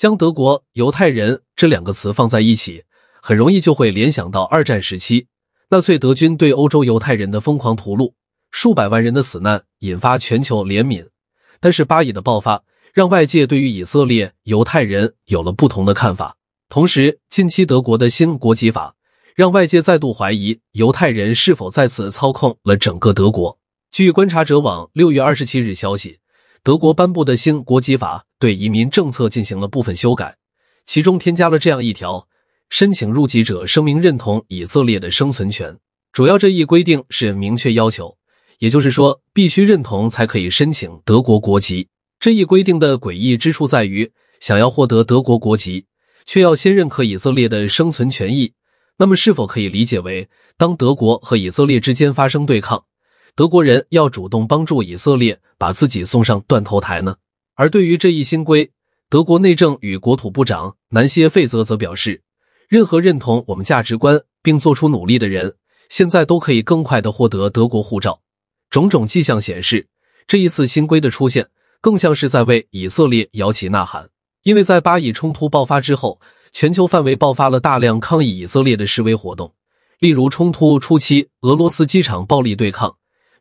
将德国犹太人这两个词放在一起，很容易就会联想到二战时期纳粹德军对欧洲犹太人的疯狂屠戮，数百万人的死难引发全球怜悯。但是巴以的爆发让外界对于以色列犹太人有了不同的看法。同时，近期德国的新国籍法让外界再度怀疑犹太人是否再次操控了整个德国。据观察者网六月二十七日消息。德国颁布的新国籍法对移民政策进行了部分修改，其中添加了这样一条：申请入籍者声明认同以色列的生存权。主要这一规定是明确要求，也就是说，必须认同才可以申请德国国籍。这一规定的诡异之处在于，想要获得德国国籍，却要先认可以色列的生存权益。那么，是否可以理解为，当德国和以色列之间发生对抗？德国人要主动帮助以色列把自己送上断头台呢？而对于这一新规，德国内政与国土部长南希·费泽则表示：“任何认同我们价值观并做出努力的人，现在都可以更快地获得德国护照。”种种迹象显示，这一次新规的出现更像是在为以色列摇旗呐喊，因为在巴以冲突爆发之后，全球范围爆发了大量抗议以色列的示威活动，例如冲突初期俄罗斯机场暴力对抗。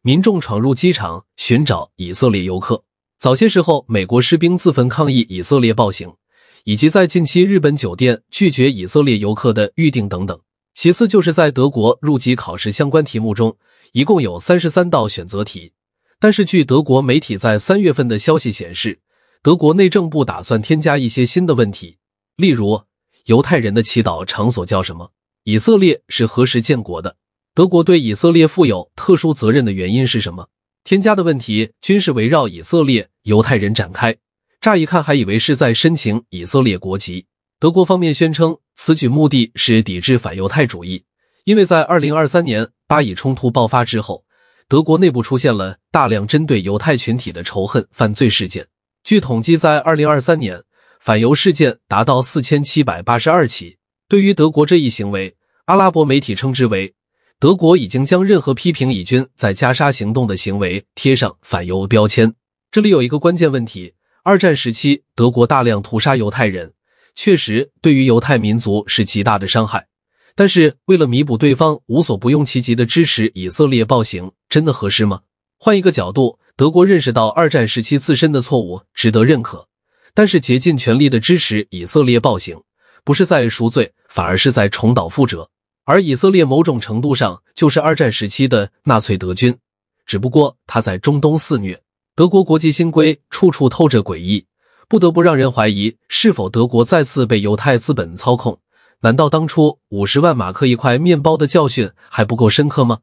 民众闯入机场寻找以色列游客。早些时候，美国士兵自焚抗议以色列暴行，以及在近期日本酒店拒绝以色列游客的预定等等。其次，就是在德国入籍考试相关题目中，一共有三十三道选择题。但是，据德国媒体在三月份的消息显示，德国内政部打算添加一些新的问题，例如犹太人的祈祷场所叫什么？以色列是何时建国的？德国对以色列负有特殊责任的原因是什么？添加的问题均是围绕以色列犹太人展开，乍一看还以为是在申请以色列国籍。德国方面宣称此举目的是抵制反犹太主义，因为在2023年巴以冲突爆发之后，德国内部出现了大量针对犹太群体的仇恨犯罪事件。据统计，在2023年反犹事件达到4782起。对于德国这一行为，阿拉伯媒体称之为。德国已经将任何批评以军在加沙行动的行为贴上反犹标签。这里有一个关键问题：二战时期德国大量屠杀犹太人，确实对于犹太民族是极大的伤害。但是，为了弥补对方无所不用其极的支持以色列暴行，真的合适吗？换一个角度，德国认识到二战时期自身的错误，值得认可。但是，竭尽全力的支持以色列暴行，不是在赎罪，反而是在重蹈覆辙。而以色列某种程度上就是二战时期的纳粹德军，只不过他在中东肆虐。德国国际新规处处透着诡异，不得不让人怀疑是否德国再次被犹太资本操控？难道当初五十万马克一块面包的教训还不够深刻吗？